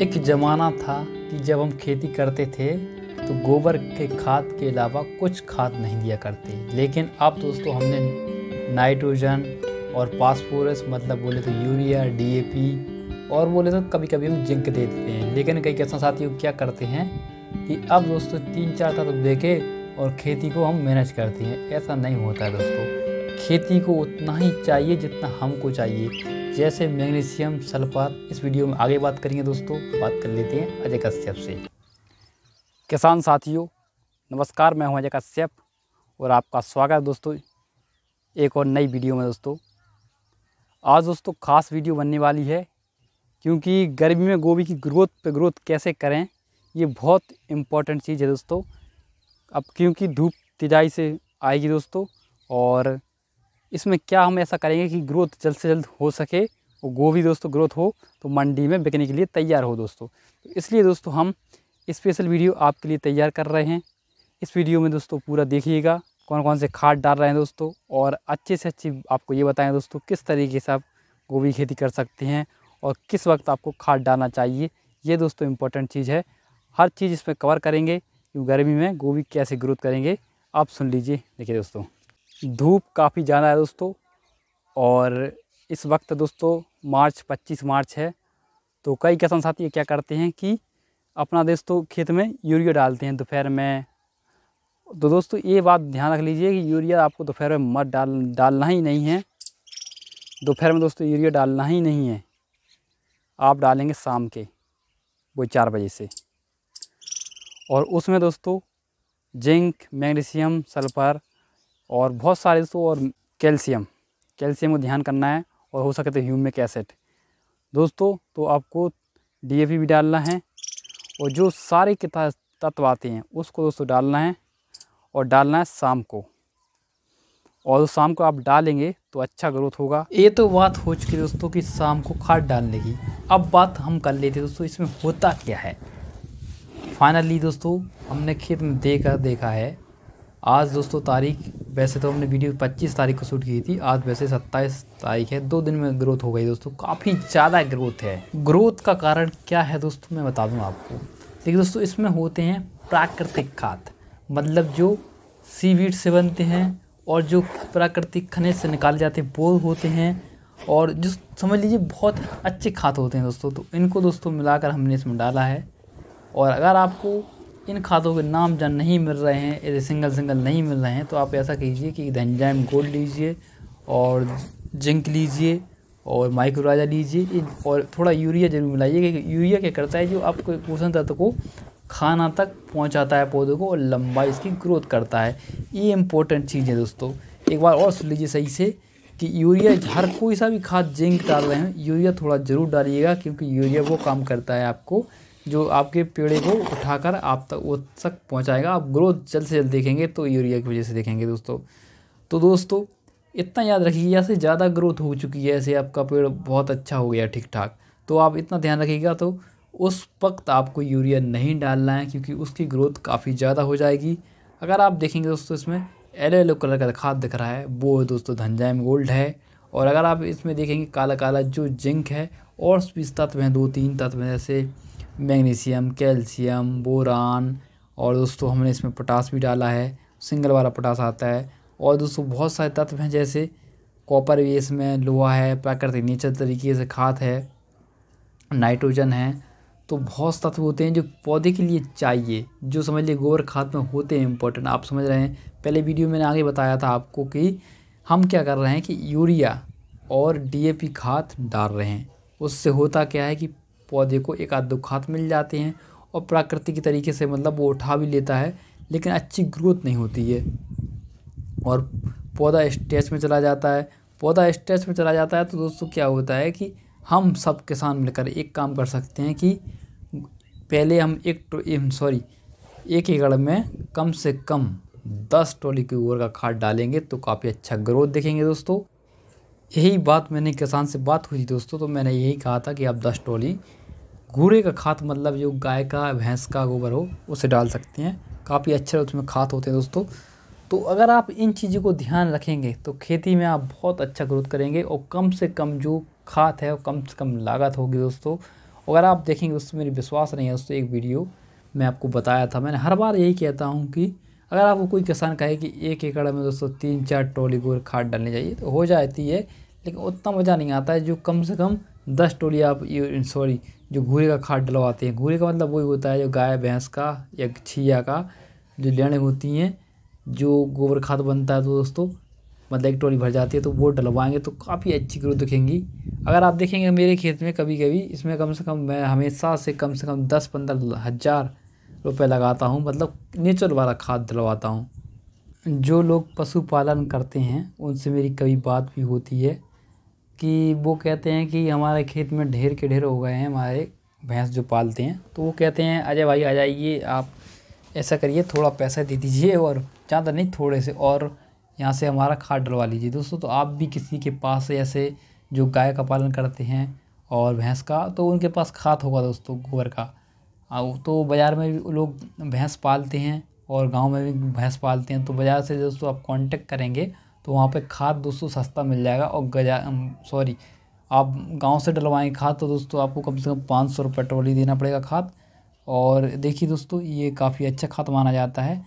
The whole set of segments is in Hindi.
एक ज़माना था कि जब हम खेती करते थे तो गोबर के खाद के अलावा कुछ खाद नहीं दिया करते लेकिन अब दोस्तों हमने नाइट्रोजन और पासपोरस मतलब बोले तो यूरिया डीएपी और बोले तो कभी कभी हम जिंक दे देते हैं लेकिन कई किसान साथियों क्या करते हैं कि अब दोस्तों तीन चार तत्व देखे और खेती को हम मैनेज करते हैं ऐसा नहीं होता है दोस्तों खेती को उतना ही चाहिए जितना हमको चाहिए जैसे मैग्नीशियम सल्फात इस वीडियो में आगे बात करेंगे दोस्तों बात कर लेते हैं अजय कश्यप से किसान साथियों नमस्कार मैं हूं अजय कश्यप और आपका स्वागत है दोस्तों एक और नई वीडियो में दोस्तों आज दोस्तों खास वीडियो बनने वाली है क्योंकि गर्मी में गोभी की ग्रोथ पे ग्रोथ कैसे करें ये बहुत इम्पॉर्टेंट चीज़ है दोस्तों अब क्योंकि धूप तेजाई से आएगी दोस्तों और इसमें क्या हम ऐसा करेंगे कि ग्रोथ जल्द से जल्द हो सके और गोभी दोस्तों ग्रोथ हो तो मंडी में बिकने के लिए तैयार हो दोस्तों तो इसलिए दोस्तों हम स्पेशल वीडियो आपके लिए तैयार कर रहे हैं इस वीडियो में दोस्तों पूरा देखिएगा कौन कौन से खाद डाल रहे हैं दोस्तों और अच्छे से अच्छी आपको ये बताएं दोस्तों किस तरीके से आप गोभी खेती कर सकते हैं और किस वक्त आपको खाद डालना चाहिए ये दोस्तों इम्पोर्टेंट चीज़ है हर चीज़ इसमें कवर करेंगे क्यों गर्मी में गोभी कैसे ग्रोथ करेंगे आप सुन लीजिए देखिए दोस्तों धूप काफ़ी ज़्यादा है दोस्तों और इस वक्त दोस्तों मार्च 25 मार्च है तो कई किसान साथी क्या करते हैं कि अपना दोस्तों खेत में यूरिया डालते हैं दोपहर में तो दोस्तों ये बात ध्यान रख लीजिए कि यूरिया आपको दोपहर में मत डाल डालना ही नहीं है दोपहर में दोस्तों यूरिया डालना ही नहीं है आप डालेंगे शाम के वो चार बजे से और उसमें दोस्तों जिंक मैग्नीशियम सल्फ़र और बहुत सारे दोस्तों और कैल्शियम कैल्शियम को ध्यान करना है और हो सके तो ह्यूमिक एसिड दोस्तों तो आपको डीएपी भी डालना है और जो सारे तत्व आते हैं उसको दोस्तों डालना है और डालना है शाम को और शाम को आप डालेंगे तो अच्छा ग्रोथ होगा ये तो बात हो चुकी दोस्तों कि शाम को खाद डालने की अब बात हम कर लेते दोस्तों इसमें होता क्या है फाइनली दोस्तों हमने खेत में देखा देखा है आज दोस्तों तारीख वैसे तो हमने वीडियो 25 तारीख को शूट की थी आज वैसे 27 तारीख है दो दिन में ग्रोथ हो गई दोस्तों काफ़ी ज़्यादा ग्रोथ है ग्रोथ का कारण क्या है दोस्तों मैं बता दूँ आपको देखिए दोस्तों इसमें होते हैं प्राकृतिक खाद मतलब जो सीवीड से बनते हैं और जो प्राकृतिक खनिज से निकाले जाते हैं वो होते हैं और जो समझ लीजिए बहुत अच्छे खाद होते हैं दोस्तों तो इनको दोस्तों मिलाकर हमने इसमें डाला है और अगर आपको इन खादों के नाम जन नहीं मिल रहे हैं यदि सिंगल सिंगल नहीं मिल रहे हैं तो आप ऐसा कीजिए कि धनजैम गोल्ड लीजिए और जिंक लीजिए और माइक्रोराजा लीजिए और थोड़ा यूरिया जरूर मिलाइए क्योंकि यूरिया क्या करता है जो आपके पोषण तत्व को खाना तक पहुंचाता है पौधों को और लंबा इसकी ग्रोथ करता है ये इंपॉर्टेंट चीज़ है दोस्तों एक बार और सुन लीजिए सही से कि यूरिया हर कोई सा भी खाद जिंक डाल रहे हैं यूरिया थोड़ा ज़रूर डालिएगा क्योंकि यूरिया वो काम करता है आपको जो आपके पेड़े को उठाकर आप तक वो तक पहुंचाएगा आप ग्रोथ जल्द से जल्द देखेंगे तो यूरिया की वजह से देखेंगे दोस्तों तो दोस्तों इतना याद रखिएगा से ज़्यादा ग्रोथ हो चुकी है ऐसे आपका पेड़ बहुत अच्छा हो गया ठीक ठाक तो आप इतना ध्यान रखिएगा तो उस वक्त आपको यूरिया नहीं डालना है क्योंकि उसकी ग्रोथ काफ़ी ज़्यादा हो जाएगी अगर आप देखेंगे दोस्तों इसमें येलो येलो कलर का खाद दिख रहा है वो दोस्तों धनजाइम गोल्ड है और अगर आप इसमें देखेंगे काला काला जो जिंक है और भी तत्व हैं दो तीन तत्व हैं जैसे मैग्नीशियम कैल्शियम बोरान और दोस्तों हमने इसमें पोटास भी डाला है सिंगल वाला पोटास आता है और दोस्तों बहुत सारे तत्व हैं जैसे कॉपर भी इसमें लोहा है प्राकृतिक नेचर तरीके से खाद है नाइट्रोजन है तो बहुत तत्व होते हैं जो पौधे के लिए चाहिए जो समझ लिए गोबर खाद में होते हैं इंपॉर्टेंट आप समझ रहे हैं पहले वीडियो मैंने आगे बताया था आपको कि हम क्या कर रहे हैं कि यूरिया और डीएपी खाद डाल रहे हैं उससे होता क्या है कि पौधे को एक आध दो खाद मिल जाते हैं और प्राकृतिक तरीके से मतलब वो उठा भी लेता है लेकिन अच्छी ग्रोथ नहीं होती है और पौधा स्टेज में चला जाता है पौधा स्टेज में चला जाता है तो दोस्तों क्या होता है कि हम सब किसान मिलकर एक काम कर सकते हैं कि पहले हम एक सॉरी एक एकड़ में कम से कम दस ट्रॉली के ऊपर का खाद डालेंगे तो काफ़ी अच्छा ग्रोथ देखेंगे दोस्तों यही बात मैंने किसान से बात हुई थी दोस्तों तो मैंने यही कहा था कि आप दस ट्रॉली घूरे का खाद मतलब जो गाय का भैंस का गोबर हो उसे डाल सकते हैं काफ़ी अच्छे उसमें खाद होते हैं दोस्तों तो अगर आप इन चीज़ों को ध्यान रखेंगे तो खेती में आप बहुत अच्छा ग्रोथ करेंगे और कम से कम जो खाद है वो कम से कम लागत होगी दोस्तों अगर आप देखेंगे उससे मेरी विश्वास नहीं है दोस्तों एक वीडियो मैं आपको बताया था मैंने हर बार यही कहता हूँ कि अगर आपको कोई किसान कहे कि एक एकड़ में दोस्तों तीन चार टोली गोर खाद डालनी चाहिए तो हो जाती है लेकिन उतना मज़ा नहीं आता है जो कम से कम दस टोली आप ये सॉरी जो घूरे का खाद डलवाते हैं घूरे का मतलब वही होता है जो गाय भैंस का या छिया का जो लेने होती हैं जो गोबर खाद बनता है तो दोस्तों मतलब एक टोली भर जाती है तो वो डलवाएंगे तो काफ़ी अच्छी ग्रोथ दिखेंगी अगर आप देखेंगे मेरे खेत में कभी कभी इसमें कम से कम मैं हमेशा से कम से कम दस पंद्रह हज़ार रुपये लगाता हूँ मतलब नेचुरल वाला खाद डलवाता हूँ जो लोग पशुपालन करते हैं उनसे मेरी कभी बात भी होती है कि वो कहते हैं कि हमारे खेत में ढेर के ढेर हो गए हैं हमारे भैंस जो पालते हैं तो वो कहते हैं अजय भाई आ जाइए आप ऐसा करिए थोड़ा पैसा दे दीजिए और ज़्यादा नहीं थोड़े से और यहाँ से हमारा खाद डलवा लीजिए दोस्तों तो आप भी किसी के पास ऐसे जो गाय का पालन करते हैं और भैंस का तो उनके पास खाद होगा दोस्तों गोबर का तो बाज़ार में भी लोग भैंस पालते हैं और गांव में भी भैंस पालते हैं तो बाज़ार से दोस्तों आप कांटेक्ट करेंगे तो वहाँ पे खाद दोस्तों सस्ता मिल जाएगा और गजा सॉरी आप गांव से डलवाएँ खाद तो दोस्तों आपको कम से कम पाँच सौ रुपये ट्रॉली देना पड़ेगा खाद और देखिए दोस्तों ये काफ़ी अच्छा खाद माना जाता है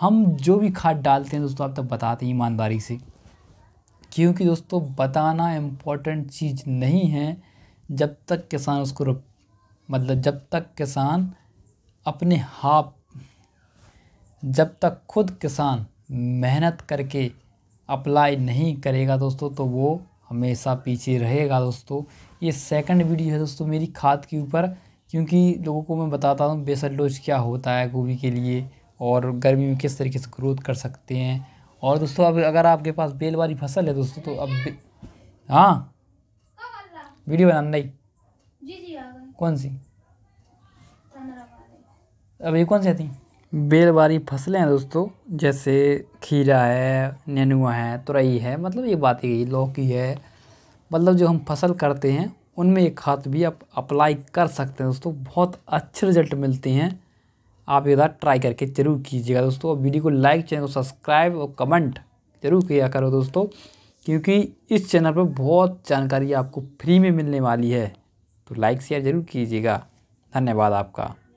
हम जो भी खाद डालते हैं दोस्तों आप तक तो बताते हैं ईमानदारी से क्योंकि दोस्तों बताना इम्पोर्टेंट चीज़ नहीं है जब तक किसान उसको मतलब जब तक किसान अपने हाथ जब तक खुद किसान मेहनत करके अप्लाई नहीं करेगा दोस्तों तो वो हमेशा पीछे रहेगा दोस्तों ये सेकंड वीडियो है दोस्तों मेरी खाद के ऊपर क्योंकि लोगों को मैं बताता हूँ बेसल डोज क्या होता है गोभी के लिए और गर्मी में किस तरीके से ग्रोथ कर सकते हैं और दोस्तों अब अगर आपके पास बेल वाली फसल है दोस्तों तो अब हाँ वीडियो बना नहीं कौन सी अब ये कौन सी आती है बेलवारी फसलें हैं दोस्तों जैसे खीरा है नेनुआ है तुरई है मतलब ये बात ही लौकी है मतलब जो हम फसल करते हैं उनमें ये खाद भी आप अप्लाई कर सकते हैं दोस्तों बहुत अच्छे रिजल्ट मिलते हैं आप ये बार ट्राई करके जरूर कीजिएगा दोस्तों और वीडियो को लाइक चैनल को सब्सक्राइब और कमेंट जरूर किया करो दोस्तों क्योंकि इस चैनल पर बहुत जानकारी आपको फ्री में मिलने वाली है तो लाइक शेयर ज़रूर कीजिएगा धन्यवाद आपका